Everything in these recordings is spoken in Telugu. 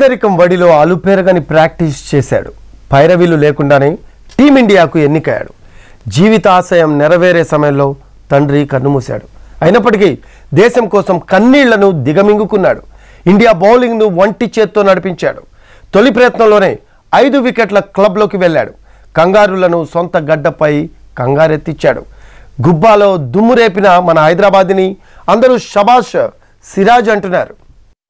పేదరికం వడిలో అలుపేరగని ప్రాక్టీస్ చేశాడు పైరవీలు లేకుండానే టీమిండియాకు ఎన్నికయ్యాడు జీవితాశయం నెరవేరే సమయంలో తండ్రి కన్నుమూశాడు అయినప్పటికీ దేశం కోసం కన్నీళ్లను దిగమింగుకున్నాడు ఇండియా బౌలింగ్ను ఒంటి చేత్తో నడిపించాడు తొలి ప్రయత్నంలోనే ఐదు వికెట్ల క్లబ్లోకి వెళ్ళాడు కంగారులను సొంత గడ్డపై కంగారెత్తిచ్చాడు గుబ్బాలో దుమ్ము రేపిన మన హైదరాబాద్ని అందరూ షబాష్ సిరాజ్ అంటున్నారు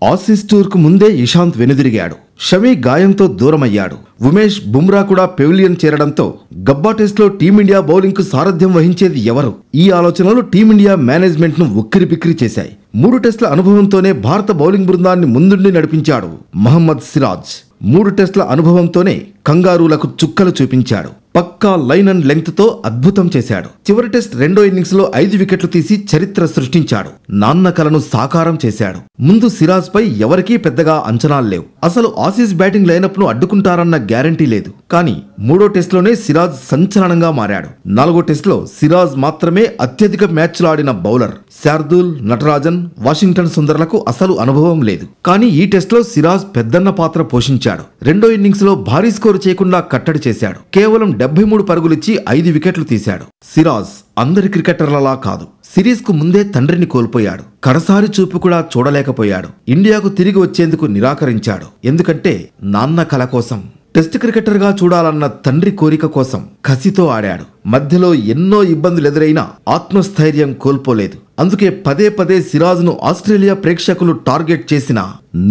టూర్ టూర్కు ముందే ఇషాంత్ వెనుదిరిగాడు షమి గాయంతో దూరమయ్యాడు ఉమేష్ బుమ్రా కూడా పెవిలియన్ చేరడంతో గబ్బా టెస్ట్లో టీమిండియా బౌలింగ్కు సారథ్యం వహించేది ఎవరు ఈ ఆలోచనలు టీమిండియా మేనేజ్మెంట్ను ఉక్కిరిబిక్కిరి చేశాయి మూడు టెస్టుల అనుభవంతోనే భారత బౌలింగ్ బృందాన్ని ముందుండి నడిపించాడు మహమ్మద్ సిరాజ్ మూడు టెస్టుల అనుభవంతోనే కంగారూలకు చుక్కలు చూపించాడు పక్కా లైన్ అండ్ లెంగ్త్తో అద్భుతం చేశాడు చివరి టెస్ట్ రెండో ఇన్నింగ్స్లో ఐదు వికెట్లు తీసి చరిత్ర సృష్టించాడు నాన్న కలను సాకారం చేశాడు ముందు సిరాజ్పై ఎవరికీ పెద్దగా అంచనాలు లేవు అసలు ఆసీస్ బ్యాటింగ్ లైనప్ను అడ్డుకుంటారన్న గ్యారంటీ లేదు కానీ మూడో టెస్టులోనే సిరాజ్ సంచలనంగా మారాడు నాలుగో టెస్టులో సిరాజ్ మాత్రమే అత్యధిక మ్యాచ్లు ఆడిన బౌలర్ శార్దూల్ నటరాజన్ వాషింగ్టన్ సుందర్లకు అసలు అనుభవం లేదు కానీ ఈ టెస్టులో సిరాజ్ పెద్దన్న పాత్ర పోషించాడు రెండో ఇన్నింగ్స్లో భారీ స్కోరు చేయకుండా కట్టడి చేశాడు కేవలం డెబ్బై మూడు పరుగులిచ్చి ఐదు వికెట్లు తీశాడు సిరాజ్ అందరి క్రికెటర్లలా కాదు సిరీస్కు ముందే తండ్రిని కోల్పోయాడు కడసారి చూపు కూడా చూడలేకపోయాడు ఇండియాకు తిరిగి వచ్చేందుకు నిరాకరించాడు ఎందుకంటే నాన్న కల కోసం టెస్ట్ క్రికెటర్గా చూడాలన్న తండ్రి కోరిక కోసం కసితో ఆడాడు మధ్యలో ఎన్నో ఇబ్బందులు ఎదురైనా ఆత్మస్థైర్యం కోల్పోలేదు అందుకే పదే పదే సిరాజ్ను ఆస్ట్రేలియా ప్రేక్షకులు టార్గెట్ చేసినా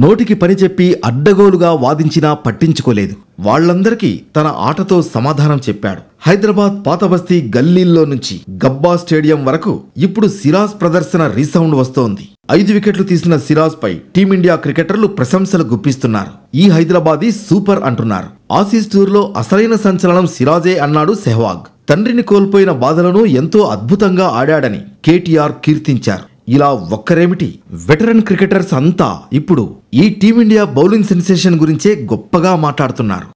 నోటికి పని చెప్పి అడ్డగోలుగా వాదించినా పట్టించుకోలేదు వాళ్లందరికీ తన ఆటతో సమాధానం చెప్పాడు హైదరాబాద్ పాతబస్తీ గల్లీల్లో నుంచి గబ్బా స్టేడియం వరకు ఇప్పుడు సిరాజ్ ప్రదర్శన రీసౌండ్ వస్తోంది ఐదు వికెట్లు తీసిన సిరాజ్ పై టీమిండియా క్రికెటర్లు ప్రశంసలు గుప్పిస్తున్నారు ఈ హైదరాబాదీ సూపర్ అంటున్నారు ఆసీస్ టూర్లో అసలైన సంచలనం సిరాజే అన్నాడు సెహ్వాగ్ తండ్రిని కోల్పోయిన బాధలను ఎంతో అద్భుతంగా ఆడాడని కేటీఆర్ కీర్తించారు ఇలా ఒక్కరేమిటి వెటరన్ క్రికెటర్స్ అంతా ఇప్పుడు ఈ టీమిండియా బౌలింగ్ సెన్సేషన్ గురించే గొప్పగా మాట్లాడుతున్నారు